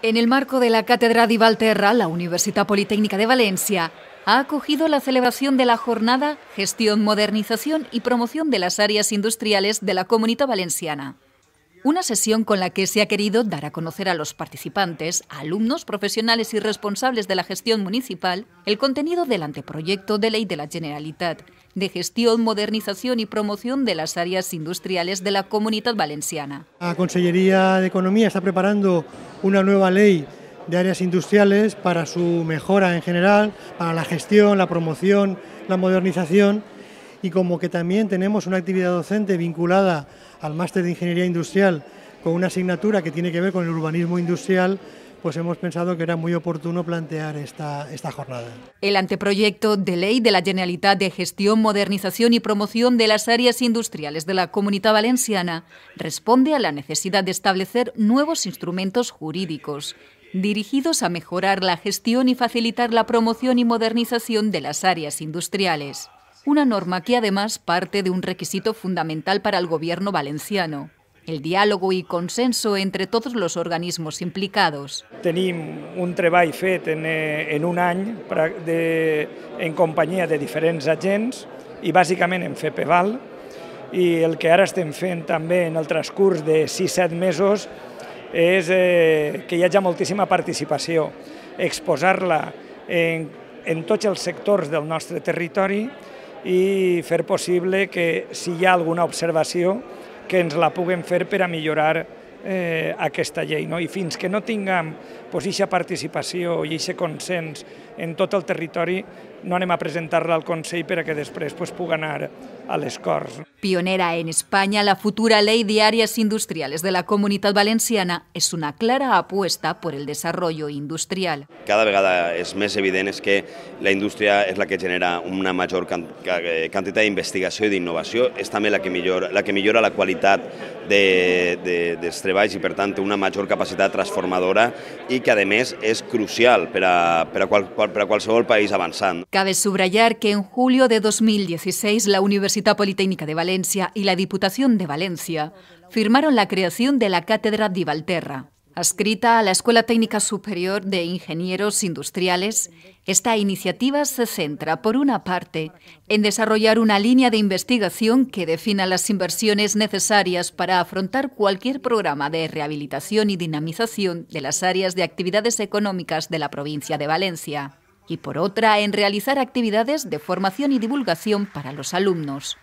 En el marco de la Cátedra de Valterra, la Universidad Politécnica de Valencia ha acogido la celebración de la jornada Gestión, Modernización y Promoción de las Áreas Industriales de la Comunidad Valenciana. Una sesión con la que se ha querido dar a conocer a los participantes, alumnos, profesionales y responsables de la gestión municipal, el contenido del anteproyecto de ley de la Generalitat de gestión, modernización y promoción de las áreas industriales de la Comunidad Valenciana. La Consellería de Economía está preparando una nueva ley de áreas industriales para su mejora en general, para la gestión, la promoción, la modernización y como que también tenemos una actividad docente vinculada al máster de Ingeniería Industrial con una asignatura que tiene que ver con el urbanismo industrial, pues hemos pensado que era muy oportuno plantear esta, esta jornada. El anteproyecto de ley de la Generalitat de Gestión, Modernización y Promoción de las Áreas Industriales de la Comunidad Valenciana responde a la necesidad de establecer nuevos instrumentos jurídicos dirigidos a mejorar la gestión y facilitar la promoción y modernización de las áreas industriales. una norma que además parte de un requisito fundamental para el gobierno valenciano, el diálogo i consenso entre tots els organismes implicats. Tenim un treball fet en, eh, en un any de, en companyia de diferents agents i bàsicament en FEPEVAL i el que ara estem fent també en el transcurs de 6-7 mesos és eh, que hi hagi moltíssima participació, exposar-la en, en tots els sectors del nostre territori i fer possible que si hi ha alguna observació que ens la puguem fer per a millorar eh, aquesta llei. No? I fins que no tinguem doncs, participació i aquest consens en tot el territori, no anem a presentar-la al Consell perquè després pues, pugui anar a les Corts. Pionera en Espanya, la futura llei de industrials de la Comunitat Valenciana és una clara apuesta per el desenvolupament industrial. Cada vegada és més evident és que la indústria és la que genera una major quantitat d'investigació i d'innovació, és també la que, millora, la que millora la qualitat de, de, dels treballs i, per tant, té una major capacitat transformadora i que, a més, és crucial per a, per a, qual, per a qualsevol país avançant. Cabe subrayar que en julio de 2016 la Universidad Politécnica de Valencia y la Diputación de Valencia firmaron la creación de la Cátedra di Valterra. Adscrita a la Escuela Técnica Superior de Ingenieros Industriales, esta iniciativa se centra, por una parte, en desarrollar una línea de investigación que defina las inversiones necesarias para afrontar cualquier programa de rehabilitación y dinamización de las áreas de actividades económicas de la provincia de Valencia y por otra en realizar actividades de formación y divulgación para los alumnos.